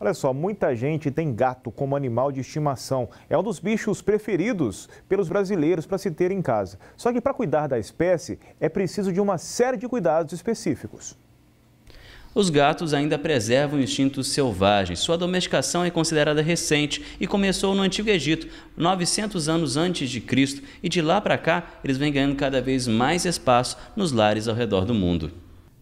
Olha só, muita gente tem gato como animal de estimação. É um dos bichos preferidos pelos brasileiros para se ter em casa. Só que para cuidar da espécie é preciso de uma série de cuidados específicos. Os gatos ainda preservam o instinto selvagem. Sua domesticação é considerada recente e começou no Antigo Egito, 900 anos antes de Cristo, e de lá para cá eles vêm ganhando cada vez mais espaço nos lares ao redor do mundo.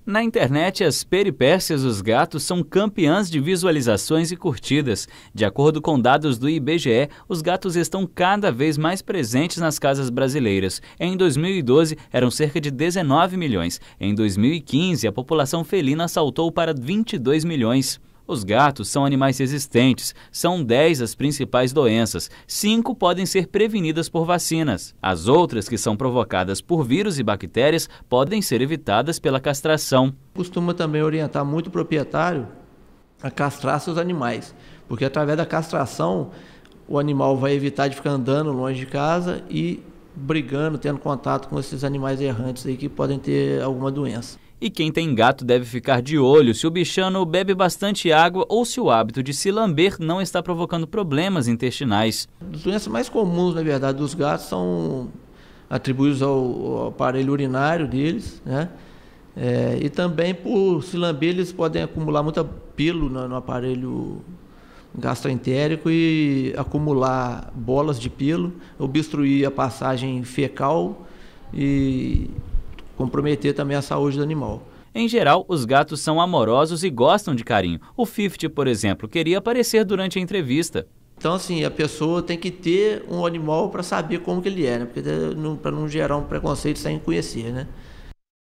Na internet, as peripécias dos gatos são campeãs de visualizações e curtidas. De acordo com dados do IBGE, os gatos estão cada vez mais presentes nas casas brasileiras. Em 2012, eram cerca de 19 milhões. Em 2015, a população felina saltou para 22 milhões. Os gatos são animais resistentes, são 10 as principais doenças, 5 podem ser prevenidas por vacinas. As outras que são provocadas por vírus e bactérias podem ser evitadas pela castração. Costuma também orientar muito o proprietário a castrar seus animais, porque através da castração o animal vai evitar de ficar andando longe de casa e brigando, tendo contato com esses animais errantes aí que podem ter alguma doença. E quem tem gato deve ficar de olho se o bichano bebe bastante água ou se o hábito de se lamber não está provocando problemas intestinais. As doenças mais comuns, na verdade, dos gatos são atribuídos ao, ao aparelho urinário deles, né? É, e também por se lamber, eles podem acumular muita pelo no, no aparelho gastroentérico e acumular bolas de pelo, obstruir a passagem fecal e comprometer também a saúde do animal. Em geral, os gatos são amorosos e gostam de carinho. O Fifty, por exemplo, queria aparecer durante a entrevista. Então, assim, a pessoa tem que ter um animal para saber como que ele é, né? para eh, não gerar um preconceito sem conhecer, né?